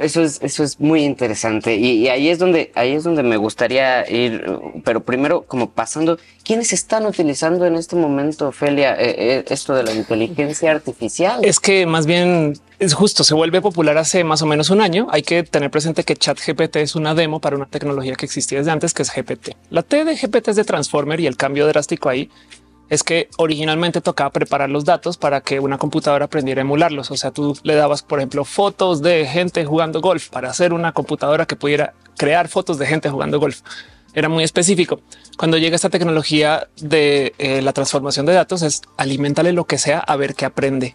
Eso, es, eso es muy interesante y, ahí, es donde, ahí es donde me gustaría ir, pero primero como pasando, ¿quiénes están utilizando en este momento, Ofelia, eh, eh, esto de la inteligencia artificial? Es que más bien es justo, se vuelve popular hace más o menos un año. Hay que tener presente que Chat GPT es una demo para una tecnología que existía desde antes, que es GPT. La T de GPT es de Transformer y el cambio drástico ahí es que originalmente tocaba preparar los datos para que una computadora aprendiera a emularlos. O sea, tú le dabas, por ejemplo, fotos de gente jugando golf para hacer una computadora que pudiera crear fotos de gente jugando golf. Era muy específico. Cuando llega esta tecnología de eh, la transformación de datos es alimentale lo que sea a ver qué aprende.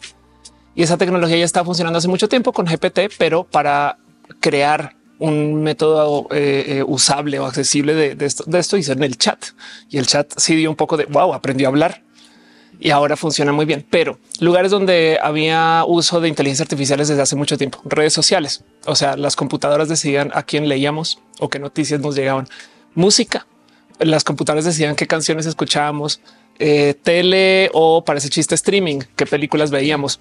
Y esa tecnología ya está funcionando hace mucho tiempo con GPT, pero para crear un método eh, eh, usable o accesible de, esto, de esto en el chat y el chat sí dio un poco de wow, aprendió a hablar y ahora funciona muy bien. Pero lugares donde había uso de inteligencia artificiales desde hace mucho tiempo, redes sociales, o sea, las computadoras decidían a quién leíamos o qué noticias nos llegaban, música, las computadoras decían qué canciones escuchábamos, eh, tele o para ese chiste streaming, qué películas veíamos,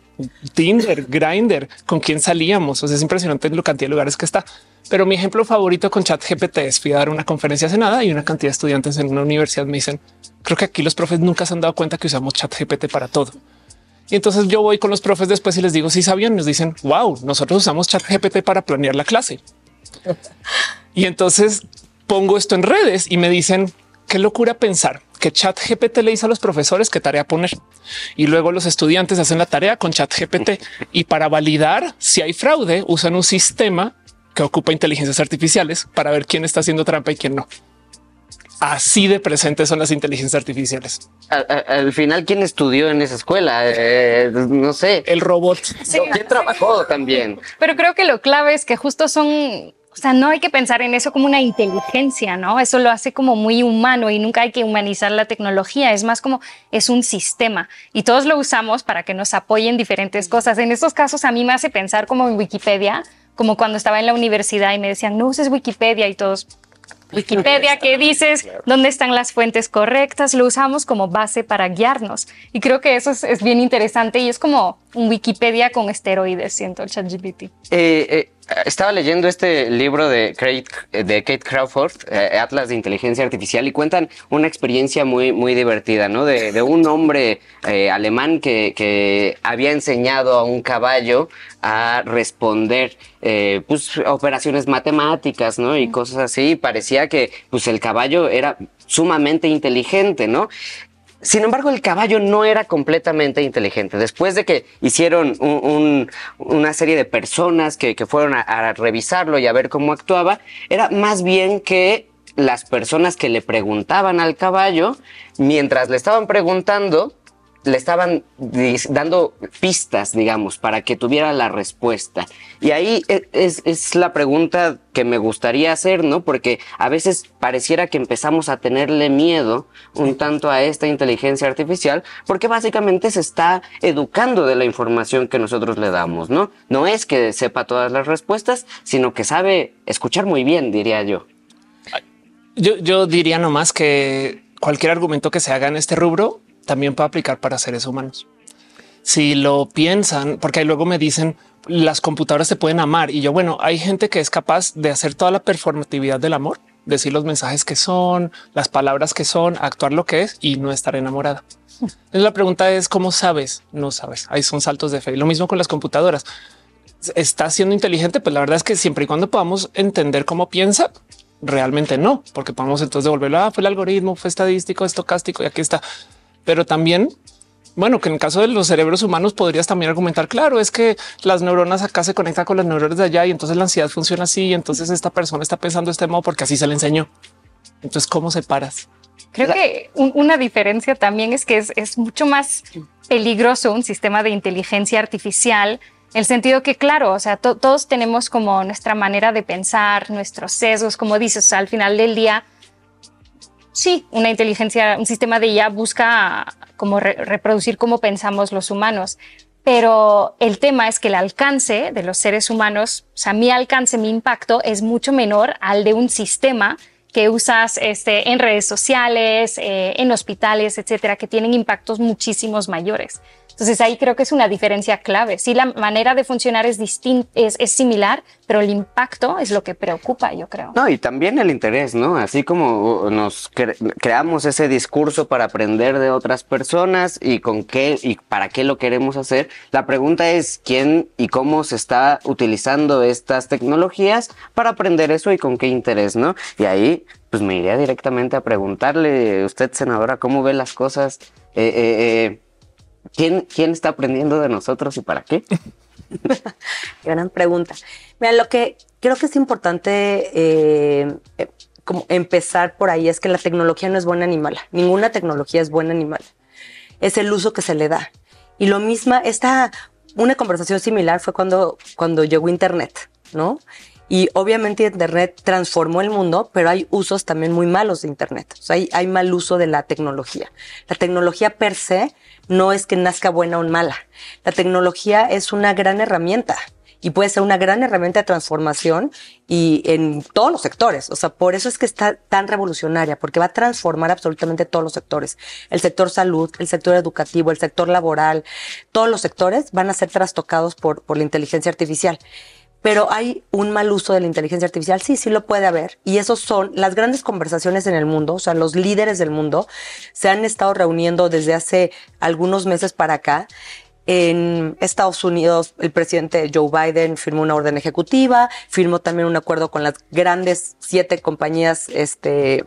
Tinder, Grinder, con quién salíamos. O sea, es impresionante la cantidad de lugares que está. Pero mi ejemplo favorito con chat GPT es fui a dar una conferencia hace nada y una cantidad de estudiantes en una universidad me dicen, creo que aquí los profes nunca se han dado cuenta que usamos chat GPT para todo. Y entonces yo voy con los profes después y les digo si ¿Sí sabían, nos dicen, wow, nosotros usamos chat GPT para planear la clase. y entonces pongo esto en redes y me dicen, qué locura pensar que chat GPT le dice a los profesores qué tarea poner y luego los estudiantes hacen la tarea con chat GPT y para validar si hay fraude usan un sistema que ocupa inteligencias artificiales para ver quién está haciendo trampa y quién no. Así de presentes son las inteligencias artificiales. Al, final, ¿quién estudió en esa escuela? Eh, no sé. El robot. ¿Quién trabajó también? Pero creo que lo clave es que justo son o sea, no hay que pensar en eso como una inteligencia, ¿no? Eso lo hace como muy humano y nunca hay que humanizar la tecnología, es más como es un sistema y todos lo usamos para que nos apoyen diferentes cosas. En estos casos a mí me hace pensar como en Wikipedia, como cuando estaba en la universidad y me decían, no uses Wikipedia y todos, Wikipedia, ¿qué dices? ¿Dónde están las fuentes correctas? Lo usamos como base para guiarnos. Y creo que eso es, bien interesante y es como un Wikipedia con esteroides, siento, el ChatGPT. Eh, eh, estaba leyendo este libro de Kate, eh, de Kate Crawford, eh, Atlas de Inteligencia Artificial, y cuentan una experiencia muy, muy divertida, ¿no? De, de un hombre eh, alemán que, había enseñado a un caballo a responder pues, operaciones matemáticas, ¿no? Y cosas así. Y parecía que pues, el caballo era sumamente inteligente, ¿no? Sin embargo, el caballo no era completamente inteligente. Después de que hicieron una serie de personas que, fueron a revisarlo y a ver cómo actuaba, era más bien que las personas que le preguntaban al caballo, mientras le estaban preguntando, le estaban dando pistas, digamos, para que tuviera la respuesta. Y ahí e, es, la pregunta que me gustaría hacer, ¿no? Porque a veces pareciera que empezamos a tenerle miedo un tanto a esta inteligencia artificial, porque básicamente se está educando de la información que nosotros le damos, ¿no? No es que sepa todas las respuestas, sino que sabe escuchar muy bien, diría yo. Yo, yo diría nomás que cualquier argumento que se haga en este rubro también puede aplicar para seres humanos. Si lo piensan, porque luego me dicen las computadoras se pueden amar y yo, bueno, hay gente que es capaz de hacer toda la performatividad del amor, decir los mensajes que son, las palabras que son, actuar lo que es y no estar enamorada. La pregunta es cómo sabes, no sabes. Ahí son saltos de fe. y Lo mismo con las computadoras. Está siendo inteligente, pues la verdad es que siempre y cuando podamos entender cómo piensa, realmente no, porque podemos entonces devolverlo. Ah, fue el algoritmo, fue estadístico, estocástico y aquí está pero también bueno, que en el caso de los cerebros humanos podrías también argumentar, claro, es que las neuronas acá se conectan con las neuronas de allá y entonces la ansiedad funciona así y entonces esta persona está pensando este modo porque así se le enseñó. Entonces, ¿cómo se paras? Creo que una diferencia también es que es, mucho más peligroso un sistema de inteligencia artificial el sentido que, claro, o sea, todos tenemos como nuestra manera de pensar, nuestros sesgos, como dices, al final del día Sí, una inteligencia, un sistema de IA busca como reproducir cómo pensamos los humanos, pero el tema es que el alcance de los seres humanos, o sea, mi alcance, mi impacto es mucho menor al de un sistema que usas este, en redes sociales, eh, en hospitales, etcétera, que tienen impactos muchísimos mayores. Entonces ahí creo que es una diferencia clave. Sí, la manera de funcionar es, es, es, similar, pero el impacto es lo que preocupa, yo creo. No, y también el interés, ¿no? Así como nos creamos ese discurso para aprender de otras personas y con qué y para qué lo queremos hacer, la pregunta es quién y cómo se está utilizando estas tecnologías para aprender eso y con qué interés, ¿no? Y ahí pues me iría directamente a preguntarle, usted senadora, ¿cómo ve las cosas? Eh, eh, eh, ¿quién, ¿Quién está aprendiendo de nosotros y para qué? Gran pregunta. Mira, lo que creo que es importante como empezar por ahí es que la tecnología no es buena ni mala. Ninguna tecnología es buena ni mala. Es el uso que se le da. Y lo mismo esta, una conversación similar fue cuando, cuando llegó Internet, ¿no? Y obviamente Internet transformó el mundo, pero hay usos también muy malos de Internet. O sea, hay, mal uso de la tecnología. La tecnología per se no es que nazca buena o mala. La tecnología es una gran herramienta y puede ser una gran herramienta de transformación y en todos los sectores. O sea, por eso es que está tan revolucionaria, porque va a transformar absolutamente todos los sectores. El sector salud, el sector educativo, el sector laboral, todos los sectores van a ser trastocados por la inteligencia artificial pero hay un mal uso de la inteligencia artificial, sí, sí lo puede haber. Y esos son las grandes conversaciones en el mundo, o sea, los líderes del mundo se han estado reuniendo desde hace algunos meses para acá. En Estados Unidos, el presidente Joe Biden firmó una orden ejecutiva, firmó también un acuerdo con las grandes siete compañías este,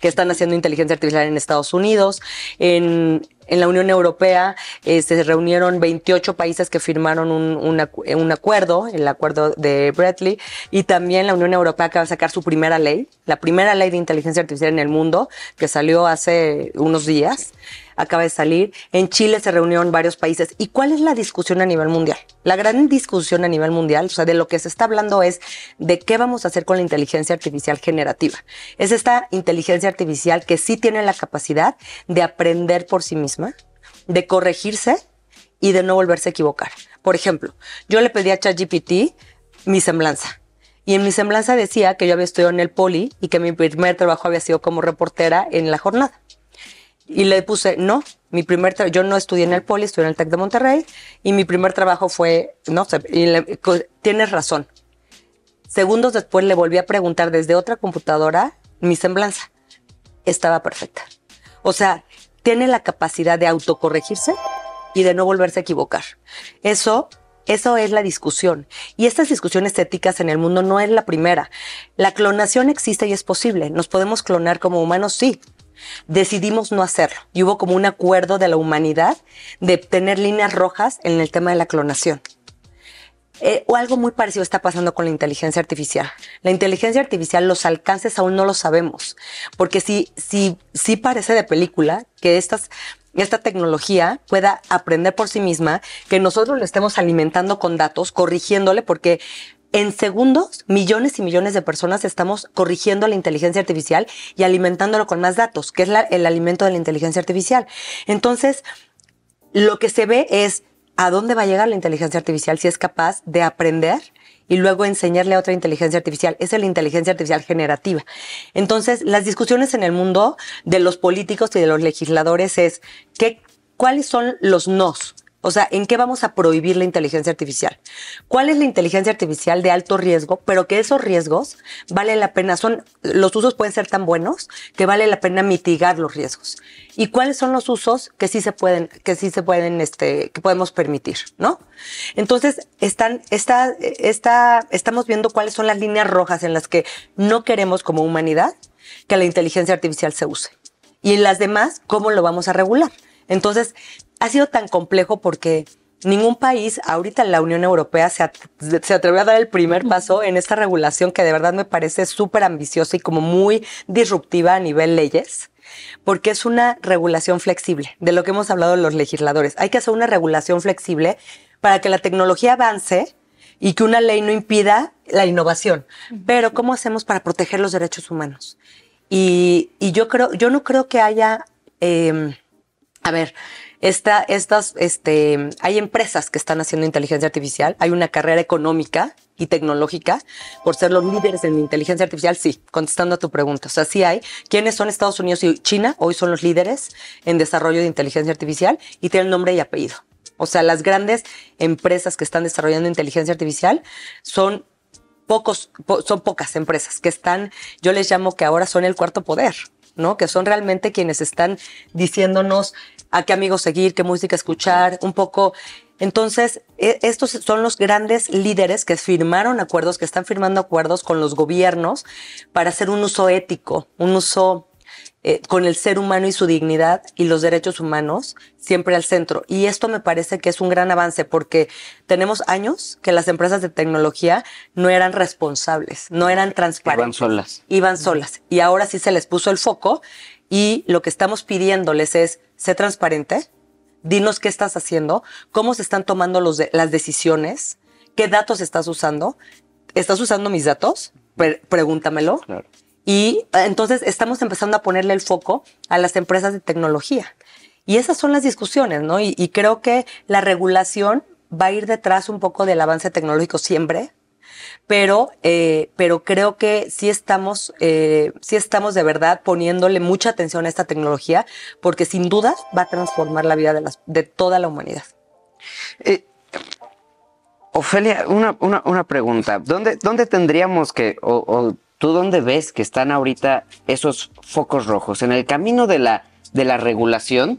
que están haciendo inteligencia artificial en Estados Unidos. En, la Unión Europea eh, se reunieron 28 países que firmaron un, acuerdo, el acuerdo de Bradley, y también la Unión Europea acaba de sacar su primera ley, la primera ley de inteligencia artificial en el mundo, que salió hace unos días acaba de salir. En Chile se reunieron varios países. ¿Y cuál es la discusión a nivel mundial? La gran discusión a nivel mundial, o sea, de lo que se está hablando es de qué vamos a hacer con la inteligencia artificial generativa. Es esta inteligencia artificial que sí tiene la capacidad de aprender por sí misma, de corregirse y de no volverse a equivocar. Por ejemplo, yo le pedí a ChatGPT mi semblanza. Y en mi semblanza decía que yo había estudiado en el poli y que mi primer trabajo había sido como reportera en la jornada. Y le puse, no, mi primer yo no estudié en el Poli, estudié en el TEC de Monterrey y mi primer trabajo fue, no, y tienes razón. Segundos después le volví a preguntar desde otra computadora mi semblanza. Estaba perfecta. O sea, tiene la capacidad de autocorregirse y de no volverse a equivocar. Eso eso es la discusión. Y estas discusiones éticas en el mundo no es la primera. La clonación existe y es posible. ¿Nos podemos clonar como humanos? Sí. Decidimos no hacerlo y hubo como un acuerdo de la humanidad de tener líneas rojas en el tema de la clonación. Eh, o algo muy parecido está pasando con la inteligencia artificial. La inteligencia artificial, los alcances aún no lo sabemos, porque sí, parece de película que esta tecnología pueda aprender por sí misma, que nosotros lo estemos alimentando con datos, corrigiéndole, porque en segundos, millones y millones de personas estamos corrigiendo la inteligencia artificial y alimentándolo con más datos, que es el alimento de la inteligencia artificial. Entonces, lo que se ve es a dónde va a llegar la inteligencia artificial si es capaz de aprender y luego enseñarle a otra inteligencia artificial. Esa es la inteligencia artificial generativa. Entonces, las discusiones en el mundo de los políticos y de los legisladores es ¿qué, cuáles son los nos o sea, ¿en qué vamos a prohibir la inteligencia artificial? ¿Cuál es la inteligencia artificial de alto riesgo, pero que esos riesgos valen la pena, son, los usos pueden ser tan buenos que vale la pena mitigar los riesgos? ¿Y cuáles son los usos que sí se pueden, que sí se pueden, este, que podemos permitir, ¿no? Entonces, están, está, estamos viendo cuáles son las líneas rojas en las que no queremos como humanidad que la inteligencia artificial se use. Y en las demás, ¿cómo lo vamos a regular? Entonces, ha sido tan complejo porque ningún país, ahorita la Unión Europea, se, atrevió a dar el primer paso en esta regulación que de verdad me parece súper ambiciosa y como muy disruptiva a nivel leyes, porque es una regulación flexible, de lo que hemos hablado los legisladores. Hay que hacer una regulación flexible para que la tecnología avance y que una ley no impida la innovación. Pero ¿cómo hacemos para proteger los derechos humanos? Y, yo creo, yo no creo que haya, em, a ver, esta, estas, este, hay empresas que están haciendo inteligencia artificial, hay una carrera económica y tecnológica por ser los líderes en inteligencia artificial, sí, contestando a tu pregunta. O sea, sí hay. ¿Quiénes son Estados Unidos y China? Hoy son los líderes en desarrollo de inteligencia artificial y tienen nombre y apellido. O sea, las grandes empresas que están desarrollando inteligencia artificial son pocos, son pocas empresas que están, yo les llamo que ahora son el cuarto poder, ¿no? Que son realmente quienes están diciéndonos a qué amigos seguir, qué música escuchar, un poco. Entonces, e, estos son los grandes líderes que firmaron acuerdos, que están firmando acuerdos con los gobiernos para hacer un uso ético, un uso eh, con el ser humano y su dignidad y los derechos humanos siempre al centro. Y esto me parece que es un gran avance porque tenemos años que las empresas de tecnología no eran responsables, no eran transparentes. Iban solas. Iban solas. Y ahora sí se les puso el foco y lo que estamos pidiéndoles es, sé transparente, dinos qué estás haciendo, cómo se están tomando las decisiones, qué datos estás usando, ¿estás usando mis datos? pregúntamelo. Y eh, entonces estamos empezando a ponerle el foco a las empresas de tecnología. Y esas son las discusiones, ¿no? Y, y creo que la regulación va a ir detrás un poco del avance tecnológico siempre, pero, eh, pero creo que sí estamos, eh, estamos de verdad poniéndole mucha atención a esta tecnología, porque sin duda va a transformar la vida de, las, de toda la humanidad. Eh, Ofelia, una, pregunta. ¿Dónde, dónde tendríamos que, o tú dónde ves que están ahorita esos focos rojos? ¿En el camino de la de la regulación,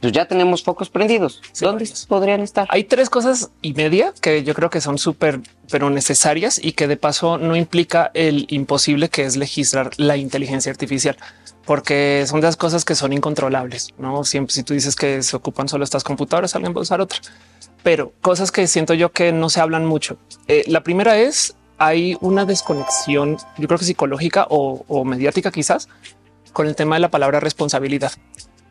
pues ya tenemos focos prendidos. ¿Dónde podrían estar? Hay tres cosas y media que yo creo que son súper, pero necesarias y que de paso no implica el imposible que es legislar la inteligencia artificial porque son de las cosas que son incontrolables. No siempre si tú dices que se ocupan solo estas computadoras, alguien va a usar otra, pero cosas que siento yo que no se hablan mucho. Eh, la primera es hay una desconexión, yo creo que psicológica o mediática quizás con el tema de la palabra responsabilidad.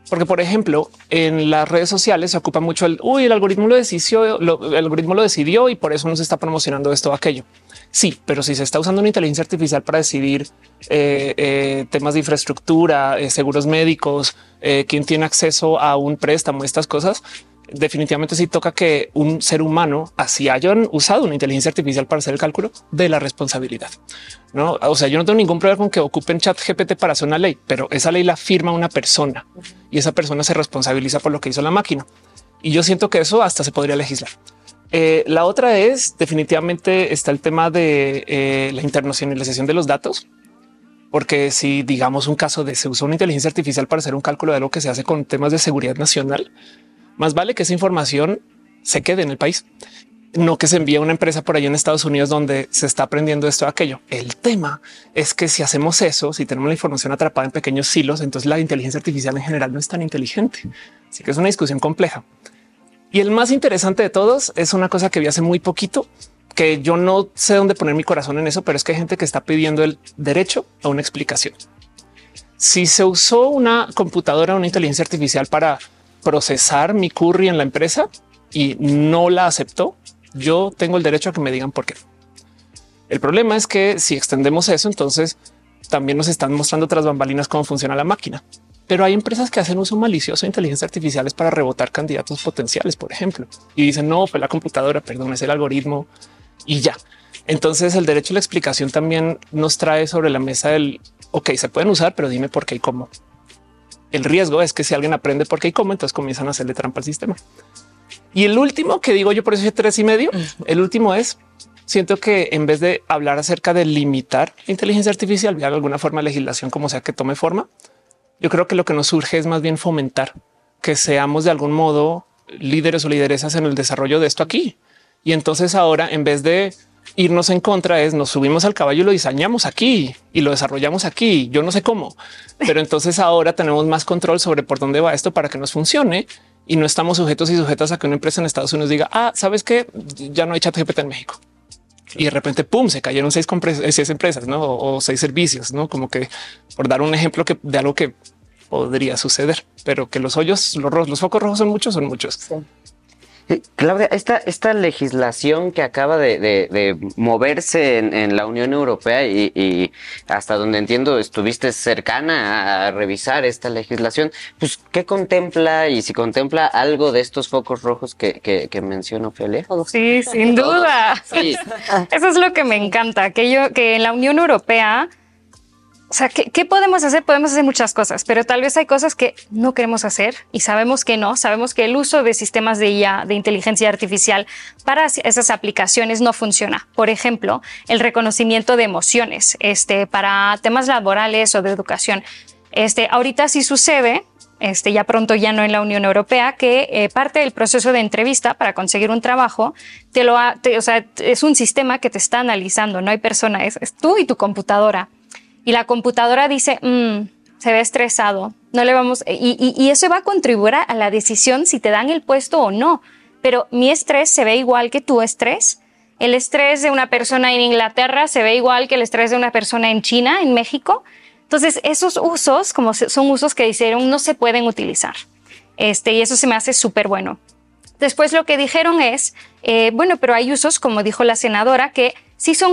Porque, por ejemplo, en las redes sociales se ocupa mucho el uy, el algoritmo lo decidió, el algoritmo lo decidió y por eso nos está promocionando esto o aquello. Sí, pero si se está usando una inteligencia artificial para decidir eh, eh, temas de infraestructura, eh, seguros médicos, quién tiene acceso a un préstamo, estas cosas, definitivamente sí toca que un ser humano así hayan usado una inteligencia artificial para hacer el cálculo de la responsabilidad. No, o sea, yo no tengo ningún problema con que ocupen chat GPT para hacer una ley, pero esa ley la firma una persona y esa persona se responsabiliza por lo que hizo la máquina. Y yo siento que eso hasta se podría legislar. Eh, la otra es definitivamente está el tema de eh, la internacionalización de los datos porque si digamos un caso de se usa una inteligencia artificial para hacer un cálculo de algo que se hace con temas de seguridad nacional, más vale que esa información se quede en el país, no que se envíe a una empresa por allá en Estados Unidos donde se está aprendiendo esto o aquello. El tema es que si hacemos eso, si tenemos la información atrapada en pequeños silos, entonces la inteligencia artificial en general no es tan inteligente. Así que es una discusión compleja. Y el más interesante de todos es una cosa que vi hace muy poquito, que yo no sé dónde poner mi corazón en eso, pero es que hay gente que está pidiendo el derecho a una explicación. Si se usó una computadora, una inteligencia artificial para procesar mi curry en la empresa y no la aceptó, yo tengo el derecho a que me digan por qué. El problema es que si extendemos eso, entonces también nos están mostrando otras bambalinas cómo funciona la máquina. Pero hay empresas que hacen uso malicioso de inteligencia artificiales para rebotar candidatos potenciales, por ejemplo, y dicen no fue la computadora, perdón, es el algoritmo y ya. Entonces el derecho a la explicación también nos trae sobre la mesa el ok, se pueden usar, pero dime por qué y cómo el riesgo es que si alguien aprende por qué y cómo, entonces comienzan a hacerle trampa al sistema. Y el último que digo yo por ese tres y medio. El último es siento que en vez de hablar acerca de limitar inteligencia artificial de alguna forma legislación, como sea que tome forma, yo creo que lo que nos surge es más bien fomentar que seamos de algún modo líderes o lideresas en el desarrollo de esto aquí. Y entonces ahora, en vez de irnos en contra es nos subimos al caballo y lo diseñamos aquí y lo desarrollamos aquí. Yo no sé cómo, pero entonces ahora tenemos más control sobre por dónde va esto para que nos funcione y no estamos sujetos y sujetas a que una empresa en Estados Unidos diga, ah, sabes que ya no hay chat GPT en México. Y de repente, pum, se cayeron seis, seis empresas ¿no? o, seis servicios, no como que por dar un ejemplo que, de algo que podría suceder, pero que los hoyos, los, los focos rojos son muchos, son muchos. Claudia, esta, esta legislación que acaba de, moverse en, en, la Unión Europea y, hasta donde entiendo estuviste cercana a, revisar esta legislación, pues ¿qué contempla y si contempla algo de estos focos rojos que, mencionó felipe. Sí, sin duda. Eso es lo que me encanta, que, yo, que en la Unión Europea o sea, ¿qué, podemos hacer? Podemos hacer muchas cosas, pero tal vez hay cosas que no queremos hacer y sabemos que no. Sabemos que el uso de sistemas de IA, de inteligencia artificial, para esas aplicaciones no funciona. Por ejemplo, el reconocimiento de emociones este, para temas laborales o de educación. Este, ahorita sí sucede, este, ya pronto ya no en la Unión Europea, que eh, parte del proceso de entrevista para conseguir un trabajo, te lo es un sistema que te está analizando, no hay personas, es tú y tu computadora y la computadora dice, mm, se ve estresado, no le vamos, y, eso va a contribuir a la decisión si te dan el puesto o no. Pero mi estrés se ve igual que tu estrés. El estrés de una persona en Inglaterra se ve igual que el estrés de una persona en China, en México. Entonces, esos usos, como son usos que hicieron, no se pueden utilizar. Este, y eso se me hace súper bueno. Después lo que dijeron es, eh, bueno, pero hay usos, como dijo la senadora, que sí son,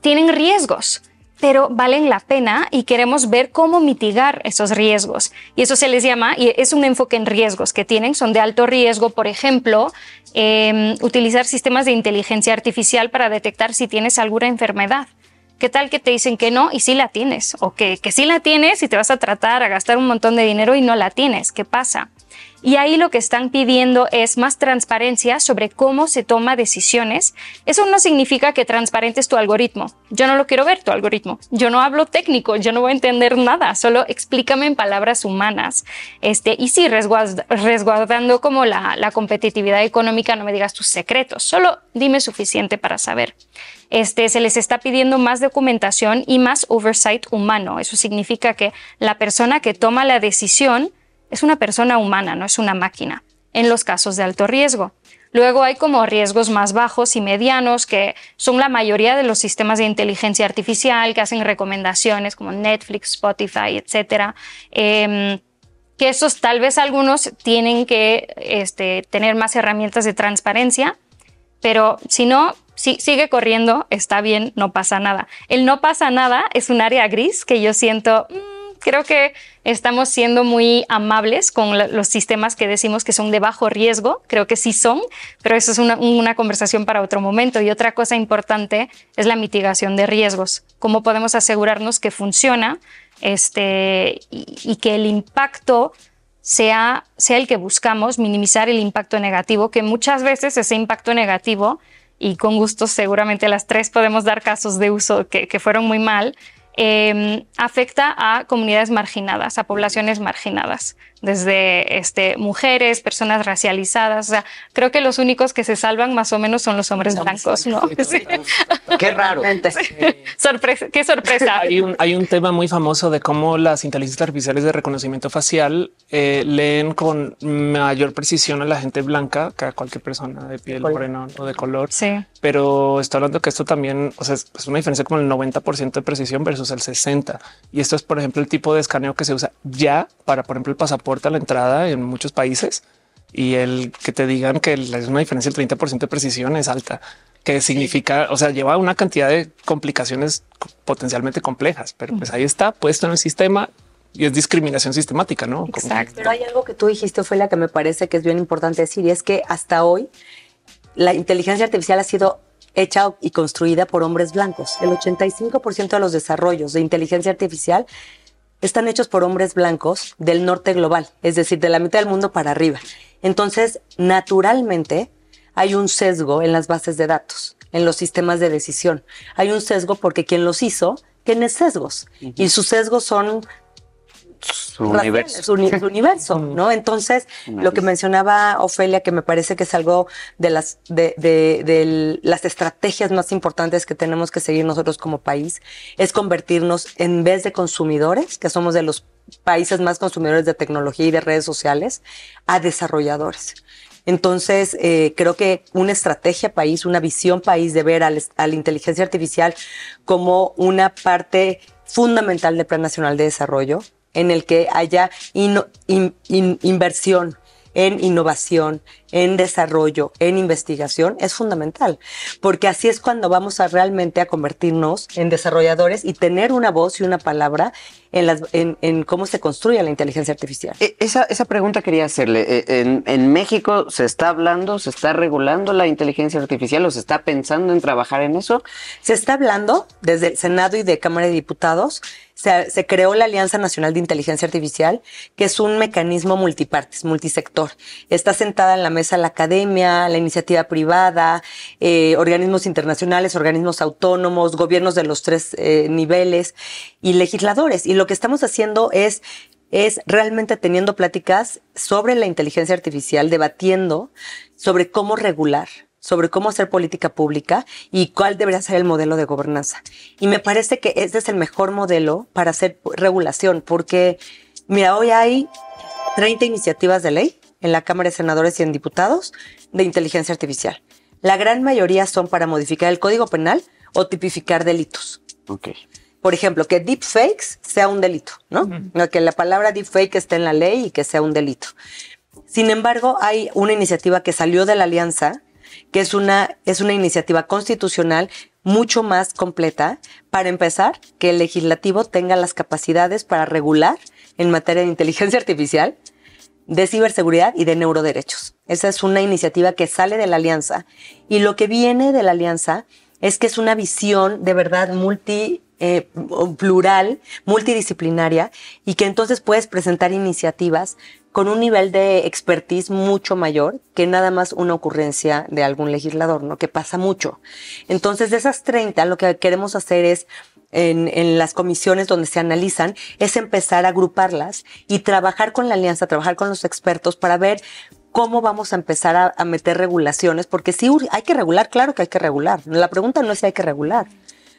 tienen riesgos pero valen la pena y queremos ver cómo mitigar esos riesgos. Y eso se les llama, y es un enfoque en riesgos que tienen, son de alto riesgo, por ejemplo, em, utilizar sistemas de inteligencia artificial para detectar si tienes alguna enfermedad. ¿Qué tal que te dicen que no y sí la tienes? O que, que sí la tienes y te vas a tratar a gastar un montón de dinero y no la tienes. ¿Qué pasa? Y ahí lo que están pidiendo es más transparencia sobre cómo se toma decisiones. Eso no significa que transparente es tu algoritmo. Yo no lo quiero ver tu algoritmo. Yo no hablo técnico, yo no voy a entender nada, solo explícame en palabras humanas. Este, y sí, resguardando como la, la competitividad económica, no me digas tus secretos, solo dime suficiente para saber. Este, se les está pidiendo más documentación y más oversight humano. Eso significa que la persona que toma la decisión es una persona humana, no es una máquina, en los casos de alto riesgo. Luego hay como riesgos más bajos y medianos, que son la mayoría de los sistemas de inteligencia artificial que hacen recomendaciones como Netflix, Spotify, etc. Em, que esos tal vez algunos tienen que este, tener más herramientas de transparencia, pero si no, si sigue corriendo, está bien, no pasa nada. El no pasa nada es un área gris que yo siento... Mm, creo que estamos siendo muy amables con los sistemas que decimos que son de bajo riesgo, creo que sí son, pero eso es una, conversación para otro momento. Y otra cosa importante es la mitigación de riesgos, cómo podemos asegurarnos que funciona este, y, que el impacto sea, el que buscamos, minimizar el impacto negativo, que muchas veces ese impacto negativo, y con gusto seguramente las tres podemos dar casos de uso que, que fueron muy mal, Em, afecta a comunidades marginadas, a poblaciones marginadas desde este, mujeres, personas racializadas. O sea, creo que los únicos que se salvan más o menos son los hombres blancos, ¿no? Qué raro. Sorpresa, qué sorpresa. Hay un, tema muy famoso de cómo las inteligencias artificiales de reconocimiento facial eh, leen con mayor precisión a la gente blanca que a cualquier persona de piel morena o de color. Sí. Pero está hablando que esto también o sea, es una diferencia como el 90% de precisión versus el 60. Y esto es, por ejemplo, el tipo de escaneo que se usa ya para, por ejemplo, el pasaporte la entrada en muchos países y el que te digan que es una diferencia del 30% de precisión es alta, que significa, o sea, lleva una cantidad de complicaciones potencialmente complejas, pero pues ahí está puesto en el sistema y es discriminación sistemática, ¿no? Exacto. Pero hay algo que tú dijiste, fue que me parece que es bien importante decir, y es que hasta hoy la inteligencia artificial ha sido hecha y construida por hombres blancos. El 85% de los desarrollos de inteligencia artificial están hechos por hombres blancos del norte global, es decir, de la mitad del mundo para arriba. Entonces, naturalmente, hay un sesgo en las bases de datos, en los sistemas de decisión. Hay un sesgo porque quien los hizo tiene sesgos y sus sesgos son su universo. Su, universo, ¿no? Entonces, lo que mencionaba Ofelia, que me parece que es algo de las, de, las estrategias más importantes que tenemos que seguir nosotros como país, es convertirnos en vez de consumidores, que somos de los países más consumidores de tecnología y de redes sociales, a desarrolladores. Entonces, eh, creo que una estrategia país, una visión país de ver a la inteligencia artificial como una parte fundamental del Plan Nacional de Desarrollo, en el que haya inversión en innovación, en desarrollo, en investigación, es fundamental, porque así es cuando vamos a realmente a convertirnos en desarrolladores y tener una voz y una palabra en, cómo se construye la inteligencia artificial. E, esa, pregunta quería hacerle. E, ¿En, ¿En, México se está hablando, se está regulando la inteligencia artificial o se está pensando en trabajar en eso? Se está hablando desde el Senado y de Cámara de Diputados se, creó la Alianza Nacional de Inteligencia Artificial, que es un mecanismo multipartes, multisector. Está sentada en la mesa la academia, la iniciativa privada, eh, organismos internacionales, organismos autónomos, gobiernos de los tres eh, niveles y legisladores. Y lo que estamos haciendo es es realmente teniendo pláticas sobre la inteligencia artificial, debatiendo sobre cómo regular, sobre cómo hacer política pública y cuál debería ser el modelo de gobernanza. Y me parece que este es el mejor modelo para hacer regulación, porque, mira, hoy hay 30 iniciativas de ley en la Cámara de Senadores y en diputados de inteligencia artificial. La gran mayoría son para modificar el Código Penal o tipificar delitos. Por ejemplo, que deepfakes sea un delito, ¿no? Que la palabra deepfake esté en la ley y que sea un delito. Sin embargo, hay una iniciativa que salió de la alianza que es una, es una iniciativa constitucional mucho más completa, para empezar, que el legislativo tenga las capacidades para regular en materia de inteligencia artificial, de ciberseguridad y de neuroderechos. Esa es una iniciativa que sale de la alianza. Y lo que viene de la alianza es que es una visión de verdad multi, eh, plural, multidisciplinaria, y que entonces puedes presentar iniciativas con un nivel de expertise mucho mayor que nada más una ocurrencia de algún legislador, ¿no? Que pasa mucho. Entonces, de esas 30, lo que queremos hacer es, en, las comisiones donde se analizan, es empezar a agruparlas y trabajar con la alianza, trabajar con los expertos para ver cómo vamos a empezar a, a meter regulaciones, porque sí hay que regular, claro que hay que regular. La pregunta no es si hay que regular,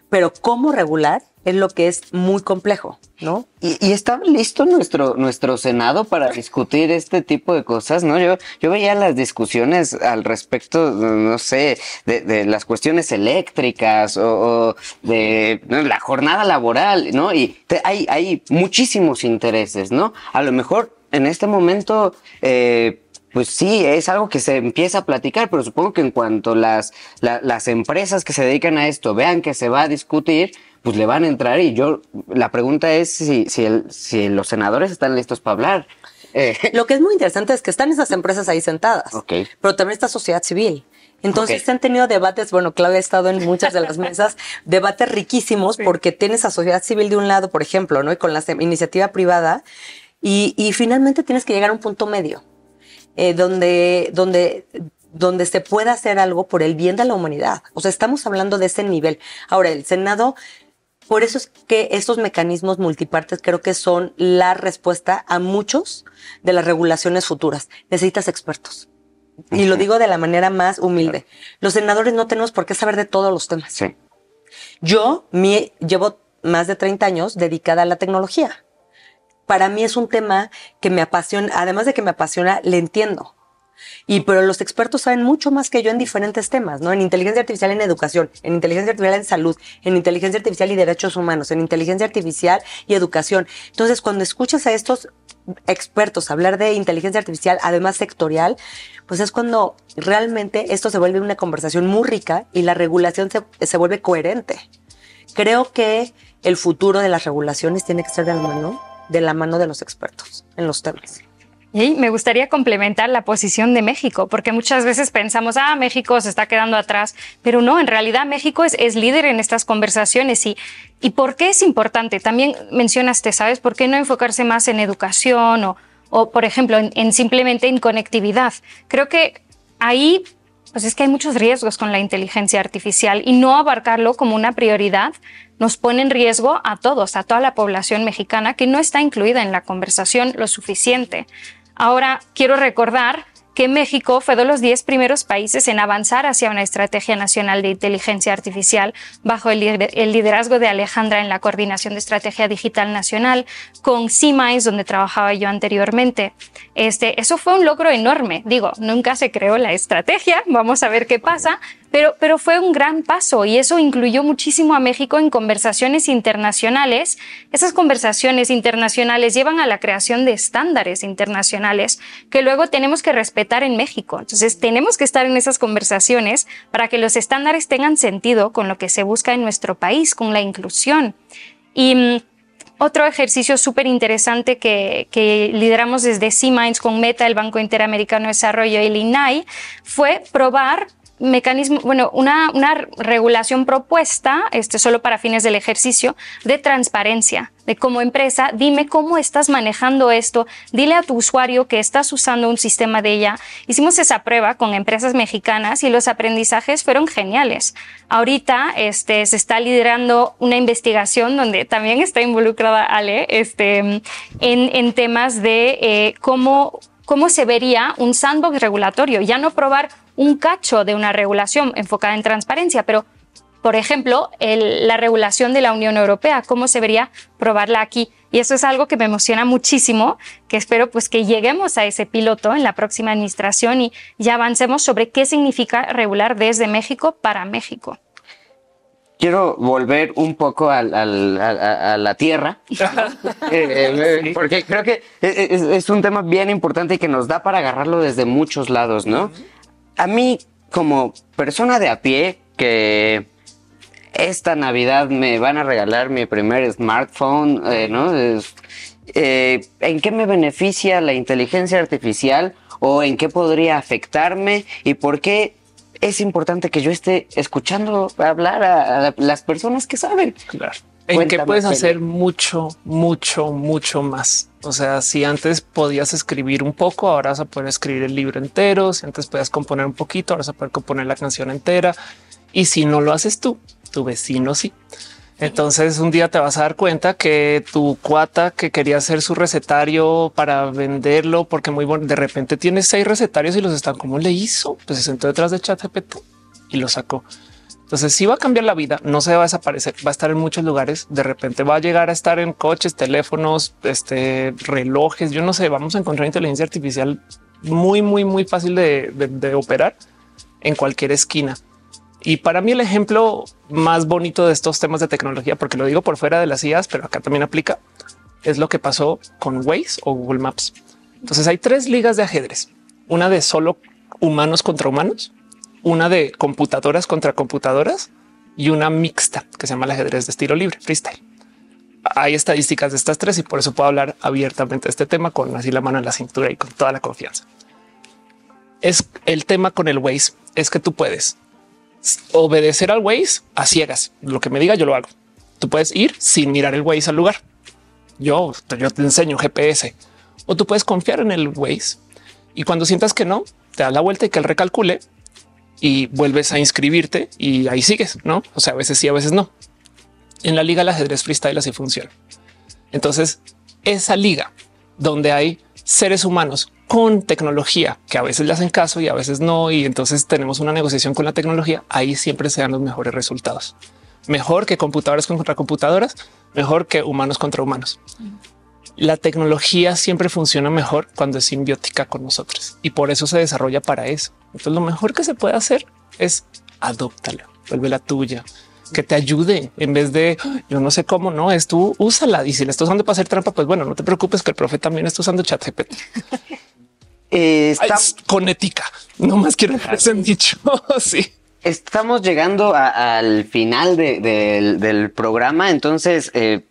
pero cómo regular es lo que es muy complejo, ¿no? Y, y, está listo nuestro, nuestro Senado para discutir este tipo de cosas, ¿no? Yo, yo veía las discusiones al respecto, no sé, de, de las cuestiones eléctricas o, de la jornada laboral, ¿no? Y hay, hay muchísimos intereses, ¿no? A lo mejor en este momento... Eh, pues sí, es algo que se empieza a platicar, pero supongo que en cuanto las, las empresas que se dedican a esto vean que se va a discutir, pues le van a entrar y yo, la pregunta es si, si, el, si los senadores están listos para hablar. Eh, Lo que es muy interesante es que están esas empresas ahí sentadas, pero también está sociedad civil. Entonces se han tenido debates, bueno, Claudia ha estado en muchas de las mesas, debates riquísimos porque tienes a sociedad civil de un lado, por ejemplo, ¿no? Y con la iniciativa privada, y, y finalmente tienes que llegar a un punto medio, eh, donde, donde, donde se pueda hacer algo por el bien de la humanidad. O sea, estamos hablando de ese nivel. Ahora, el Senado por eso es que estos mecanismos multipartes creo que son la respuesta a muchos de las regulaciones futuras. Necesitas expertos. Y lo digo de la manera más humilde. Los senadores no tenemos por qué saber de todos los temas. Sí. Yo llevo más de 30 años dedicada a la tecnología. Para mí es un tema que me apasiona, además de que me apasiona, le entiendo. Y pero los expertos saben mucho más que yo en diferentes temas, ¿no? En inteligencia artificial en educación, en inteligencia artificial en salud, en inteligencia artificial y derechos humanos, en inteligencia artificial y educación. Entonces, cuando escuchas a estos expertos hablar de inteligencia artificial, además sectorial, pues es cuando realmente esto se vuelve una conversación muy rica y la regulación se, se vuelve coherente. Creo que el futuro de las regulaciones tiene que ser de la mano, de la mano de los expertos en los temas. Y me gustaría complementar la posición de México, porque muchas veces pensamos, ah, México se está quedando atrás, pero no, en realidad México es, líder en estas conversaciones y, y por qué es importante. También mencionaste, ¿sabes? ¿Por qué no enfocarse más en educación o, por ejemplo, en simplemente en conectividad? Creo que ahí pues es que hay muchos riesgos con la inteligencia artificial y no abarcarlo como una prioridad nos pone en riesgo a todos, a toda la población mexicana que no está incluida en la conversación lo suficiente. Ahora quiero recordar que México fue de los 10 primeros países en avanzar hacia una estrategia nacional de inteligencia artificial bajo el, liderazgo de Alejandra en la coordinación de estrategia digital nacional con CIMAIS, donde trabajaba yo anteriormente. Este, eso fue un logro enorme. Digo, nunca se creó la estrategia, vamos a ver qué pasa, pero, fue un gran paso y eso incluyó muchísimo a México en conversaciones internacionales. Esas conversaciones internacionales llevan a la creación de estándares internacionales que luego tenemos que respetar en México. Entonces tenemos que estar en esas conversaciones para que los estándares tengan sentido con lo que se busca en nuestro país, con la inclusión. Y mm, otro ejercicio súper interesante que, que, lideramos desde C-Minds con Meta, el Banco Interamericano de Desarrollo y el INAI, fue probar mecanismo, bueno, una, una, regulación propuesta, este, solo para fines del ejercicio, de transparencia, de como empresa, dime cómo estás manejando esto, dile a tu usuario que estás usando un sistema de ella. Hicimos esa prueba con empresas mexicanas y los aprendizajes fueron geniales. Ahorita este, se está liderando una investigación donde también está involucrada Ale este, en, en temas de eh, cómo cómo se vería un sandbox regulatorio, ya no probar un cacho de una regulación enfocada en transparencia, pero por ejemplo, la regulación de la Unión Europea, cómo se vería probarla aquí. Y eso es algo que me emociona muchísimo, que espero pues que lleguemos a ese piloto en la próxima administración y ya avancemos sobre qué significa regular desde México para México. Quiero volver un poco a, la tierra, eh, eh, porque creo que es, un tema bien importante y que nos da para agarrarlo desde muchos lados, ¿no? a mí como persona de a pie que esta Navidad me van a regalar mi primer smartphone, eh, ¿no? Eh, ¿En qué me beneficia la inteligencia artificial o en qué podría afectarme y por qué es importante que yo esté escuchando hablar a, las personas que saben? Claro. En qué que puedes hacer mucho, mucho, mucho más. O sea, si antes podías escribir un poco, ahora vas a poder escribir el libro entero. Si antes podías componer un poquito, ahora vas a poder componer la canción entera. Y si no lo haces tú, tu vecino sí. Entonces un día te vas a dar cuenta que tu cuata que quería hacer su recetario para venderlo, porque muy bueno, de repente tiene seis recetarios y los están como le hizo, pues se sentó detrás de ChatGPT y lo sacó. Entonces, si va a cambiar la vida, no se va a desaparecer, va a estar en muchos lugares. De repente va a llegar a estar en coches, teléfonos, este, relojes. Yo no sé, vamos a encontrar inteligencia artificial muy, muy, muy fácil de, operar en cualquier esquina. Y para mí el ejemplo más bonito de estos temas de tecnología, porque lo digo por fuera de las IAs, pero acá también aplica, es lo que pasó con Waze o Google Maps. Entonces hay tres ligas de ajedrez, una de solo humanos contra humanos, una de computadoras contra computadoras y una mixta que se llama el ajedrez de estilo libre freestyle. Hay estadísticas de estas tres y por eso puedo hablar abiertamente de este tema con así la mano en la cintura y con toda la confianza. Es el tema con el Waze es que tú puedes obedecer al Waze a ciegas. Lo que me diga, yo lo hago. Tú puedes ir sin mirar el Waze al lugar. Yo, yo te enseño GPS o tú puedes confiar en el Waze y cuando sientas que no, te das la vuelta y que él recalcule y vuelves a inscribirte y ahí sigues, ¿no? O sea, a veces sí, a veces no. En la liga el ajedrez freestyle así funciona. Entonces, esa liga donde hay seres humanos con tecnología, que a veces le hacen caso y a veces no, y entonces tenemos una negociación con la tecnología, ahí siempre se dan los mejores resultados. Mejor que computadoras contra computadoras, mejor que humanos contra humanos la tecnología siempre funciona mejor cuando es simbiótica con nosotros y por eso se desarrolla para eso. Entonces lo mejor que se puede hacer es adóptala, vuelve la tuya, que te ayude en vez de yo no sé cómo no es tú úsala y si la estás usando para hacer trampa, pues bueno, no te preocupes que el profe también está usando chat GPT. Eh, con ética. No más quiero dejar en dicho. sí. Estamos llegando al final del, programa, entonces eh,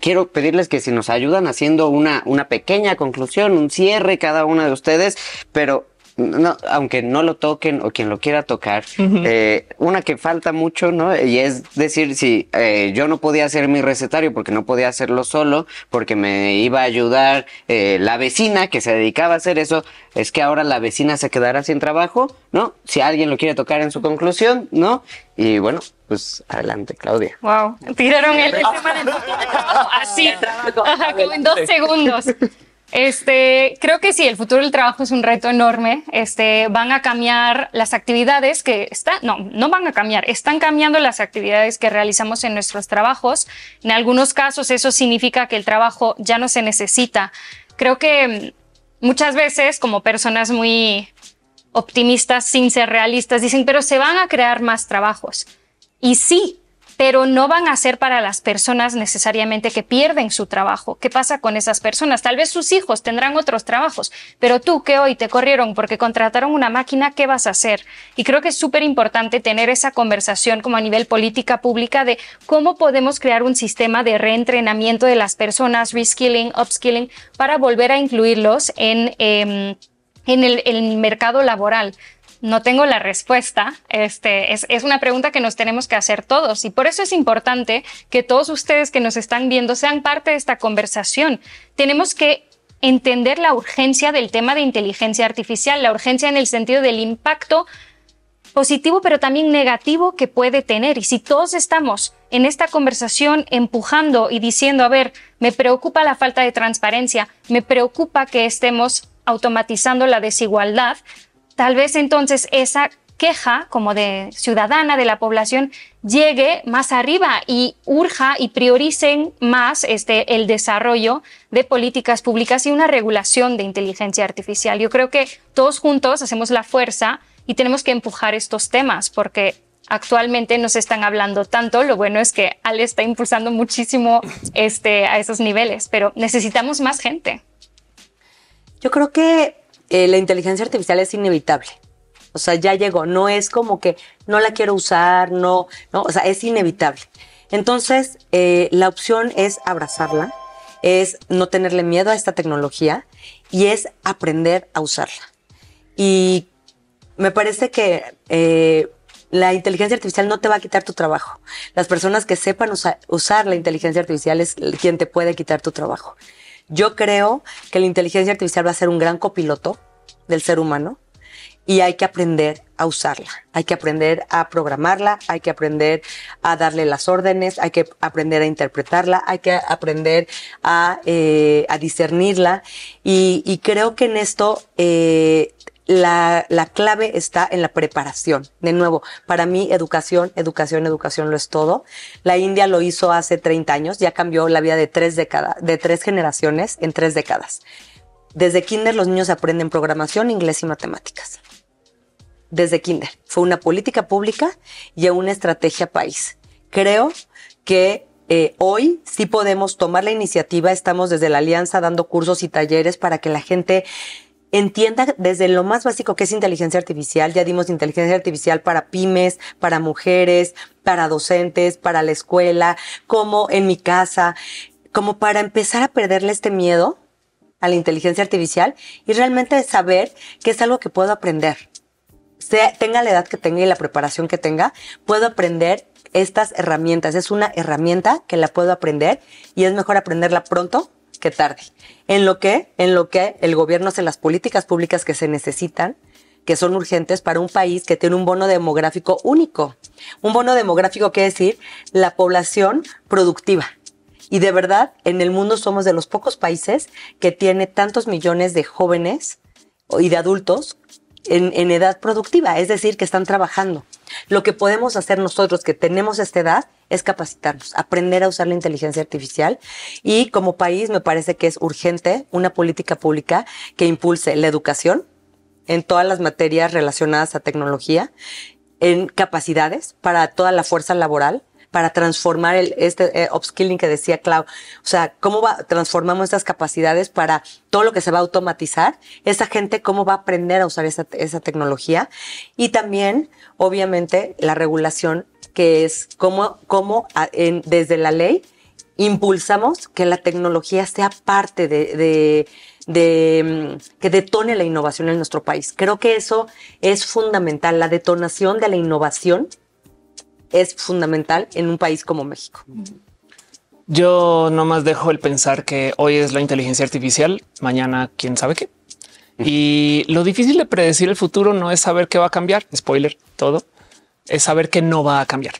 quiero pedirles que si nos ayudan haciendo una, una pequeña conclusión, un cierre cada una de ustedes, pero no, aunque no lo toquen o quien lo quiera tocar, eh, una que falta mucho, ¿no? Y es decir, si eh, yo no podía hacer mi recetario porque no podía hacerlo solo, porque me iba a ayudar eh, la vecina que se dedicaba a hacer eso, es que ahora la vecina se quedará sin trabajo, ¿no? Si alguien lo quiere tocar en su conclusión, ¿no? Y bueno, pues adelante, Claudia. Wow, tiraron el, trabajo así, como en dos segundos. Este, creo que sí, el futuro del trabajo es un reto enorme. Este, van a cambiar las actividades que están, no, no van a cambiar, están cambiando las actividades que realizamos en nuestros trabajos. En algunos casos eso significa que el trabajo ya no se necesita. Creo que mm, muchas veces como personas muy optimistas sin ser realistas dicen, pero se van a crear más trabajos. Y sí, pero no van a ser para las personas necesariamente que pierden su trabajo. ¿Qué pasa con esas personas? Tal vez sus hijos tendrán otros trabajos, pero tú que hoy te corrieron porque contrataron una máquina, ¿qué vas a hacer? Y creo que es súper importante tener esa conversación como a nivel política pública de cómo podemos crear un sistema de reentrenamiento de las personas, reskilling, upskilling, para volver a incluirlos en, em, en el mercado laboral. No tengo la respuesta. Este, es, es, una pregunta que nos tenemos que hacer todos y por eso es importante que todos ustedes que nos están viendo sean parte de esta conversación. Tenemos que entender la urgencia del tema de inteligencia artificial, la urgencia en el sentido del impacto positivo pero también negativo que puede tener. Y si todos estamos en esta conversación empujando y diciendo, a ver, me preocupa la falta de transparencia, me preocupa que estemos automatizando la desigualdad, tal vez entonces esa queja como de ciudadana de la población llegue más arriba y urja y prioricen más este, el desarrollo de políticas públicas y una regulación de inteligencia artificial. Yo creo que todos juntos hacemos la fuerza y tenemos que empujar estos temas porque actualmente no se están hablando tanto. Lo bueno es que Ale está impulsando muchísimo este, a esos niveles, pero necesitamos más gente. Yo creo que eh, la inteligencia artificial es inevitable. O sea, ya llegó. No es como que no la quiero usar, no, no, o sea, es inevitable. Entonces, eh, la opción es abrazarla, es no tenerle miedo a esta tecnología y es aprender a usarla. Y me parece que eh, la inteligencia artificial no te va a quitar tu trabajo. Las personas que sepan usar la inteligencia artificial es quien te puede quitar tu trabajo. Yo creo que la inteligencia artificial va a ser un gran copiloto del ser humano y hay que aprender a usarla, hay que aprender a programarla, hay que aprender a darle las órdenes, hay que aprender a interpretarla, hay que aprender a, eh, discernirla y, creo que en esto eh, la, clave está en la preparación. De nuevo, para mí educación, educación, educación lo es todo. La India lo hizo hace 30 años, ya cambió la vida de tres décadas, de tres generaciones en tres décadas. Desde kinder los niños aprenden programación, inglés y matemáticas. Desde kinder. Fue una política pública y una estrategia país. Creo que eh, hoy sí podemos tomar la iniciativa. Estamos desde la Alianza dando cursos y talleres para que la gente entienda desde lo más básico que es inteligencia artificial. Ya dimos inteligencia artificial para pymes, para mujeres, para docentes, para la escuela, como en mi casa, como para empezar a perderle este miedo a la inteligencia artificial y realmente saber que es algo que puedo aprender. Sea, tenga la edad que tenga y la preparación que tenga, puedo aprender estas herramientas. Es una herramienta que la puedo aprender y es mejor aprenderla pronto que tarde. En lo que, en lo que el gobierno hace las políticas públicas que se necesitan, que son urgentes para un país que tiene un bono demográfico único. Un bono demográfico quiere decir la población productiva. Y de verdad, en el mundo somos de los pocos países que tiene tantos millones de jóvenes y de adultos en, edad productiva, es decir, que están trabajando. Lo que podemos hacer nosotros que tenemos esta edad es capacitarnos, aprender a usar la inteligencia artificial y como país me parece que es urgente una política pública que impulse la educación en todas las materias relacionadas a tecnología, en capacidades para toda la fuerza laboral, para transformar el, este eh, upskilling que decía Clau. O sea, ¿cómo va, transformamos estas capacidades para todo lo que se va a automatizar? Esa gente, ¿cómo va a aprender a usar esa, tecnología? Y también, obviamente, la regulación, que es cómo, cómo desde la ley impulsamos que la tecnología sea parte de, de mm, que detone la innovación en nuestro país. Creo que eso es fundamental, la detonación de la innovación es fundamental en un país como México. Yo nomás dejo el pensar que hoy es la inteligencia artificial, mañana quién sabe qué. Y lo difícil de predecir el futuro no es saber qué va a cambiar, spoiler, todo, es saber que no va a cambiar.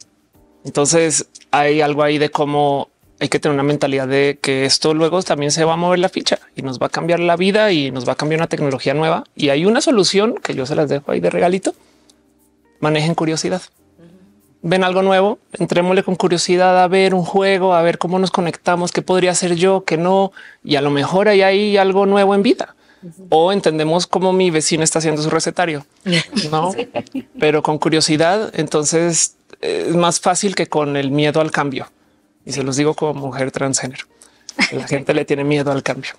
Entonces hay algo ahí de cómo hay que tener una mentalidad de que esto luego también se va a mover la ficha y nos va a cambiar la vida y nos va a cambiar una tecnología nueva. Y hay una solución que yo se las dejo ahí de regalito. Manejen curiosidad ven algo nuevo, entrémosle con curiosidad a ver un juego, a ver cómo nos conectamos, qué podría ser yo, qué no, y a lo mejor ahí hay algo nuevo en vida. O entendemos cómo mi vecino está haciendo su recetario, ¿no? Pero con curiosidad, entonces es más fácil que con el miedo al cambio. Y se los digo como mujer transgénero. La gente le tiene miedo al cambio.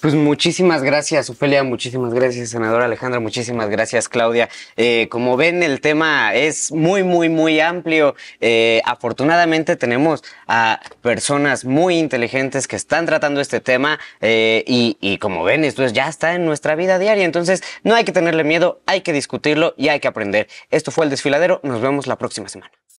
Pues muchísimas gracias, Ofelia, muchísimas gracias, senadora Alejandra, muchísimas gracias, Claudia. Eh, como ven, el tema es muy, muy, muy amplio. Eh, afortunadamente tenemos a personas muy inteligentes que están tratando este tema eh, y, y, como ven, esto ya está en nuestra vida diaria. Entonces, no hay que tenerle miedo, hay que discutirlo y hay que aprender. Esto fue el desfiladero, nos vemos la próxima semana.